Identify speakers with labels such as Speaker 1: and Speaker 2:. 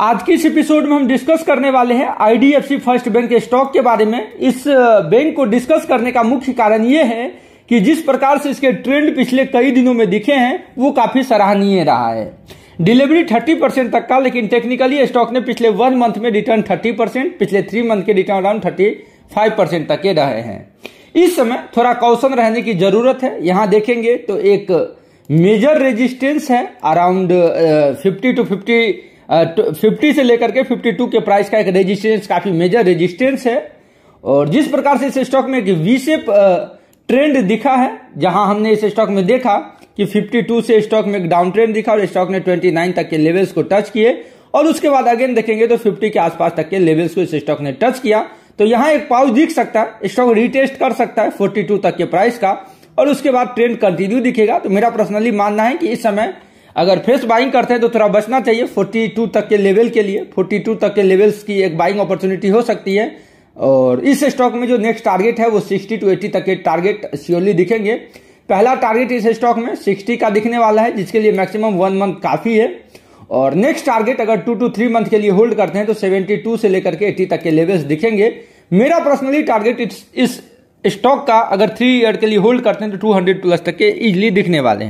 Speaker 1: आज के इस एपिसोड में हम डिस्कस करने वाले हैं आईडीएफसी फर्स्ट बैंक के स्टॉक के बारे में इस बैंक को डिस्कस करने का मुख्य कारण यह है कि जिस प्रकार से इसके ट्रेंड पिछले कई दिनों में दिखे हैं वो काफी सराहनीय रहा है डिलीवरी 30 परसेंट तक का लेकिन टेक्निकली स्टॉक ने पिछले वन मंथ में रिटर्न 30 परसेंट पिछले थ्री मंथ के रिटर्न अराउंड 35 परसेंट तक के रहे हैं इस समय थोड़ा कौशन रहने की जरूरत है यहां देखेंगे तो एक मेजर रेजिस्टेंस है around fifty two fifty fifty तो से लेकर के फिफ्टी टू के प्राइस का एक रेजिस्टेंस काफी मेजर रेजिस्टेंस है और जिस प्रकार से इस स्टॉक में एक वी ट्रेंड दिखा है जहां हमने इस स्टॉक में देखा कि 52 से स्टॉक में एक डाउन ट्रेंड दिखा और स्टॉक ने 29 तक के लेवल्स को टच किए और उसके बाद अगेन देखेंगे तो 50 के आसपास तक के लेवल्स को इस स्टॉक ने टच किया तो यहां एक पाउच दिख सकता है स्टॉक रिटेस्ट कर सकता है 42 तक के प्राइस का और उसके बाद ट्रेंड कंटिन्यू दिखेगा तो मेरा पर्सनली मानना है कि इस समय अगर फ्रेश बाइंग करते हैं तो थोड़ा बचना चाहिए 42 तक के लेवल के लिए 42 तक के लेवल्स की एक बाइंग अपॉर्चुनिटी हो सकती है और इस स्टॉक में जो नेक्स्ट टारगेट है वो 60 टू 80 तक के टारगेट श्योरली दिखेंगे पहला टारगेट इस स्टॉक में 60 का दिखने वाला है जिसके लिए मैक्सिमम वन मंथ काफ़ी है और नेक्स्ट टारगेट अगर टू टू थ्री मंथ के लिए होल्ड करते हैं तो टू से लेकर के एट्टी तक के लेवल्स दिखेंगे मेरा पर्सनली टारगेट इस स्टॉक का अगर थ्री ईयर के लिए होल्ड करते हैं तो टू प्लस तक के इजिली दिखने वाले हैं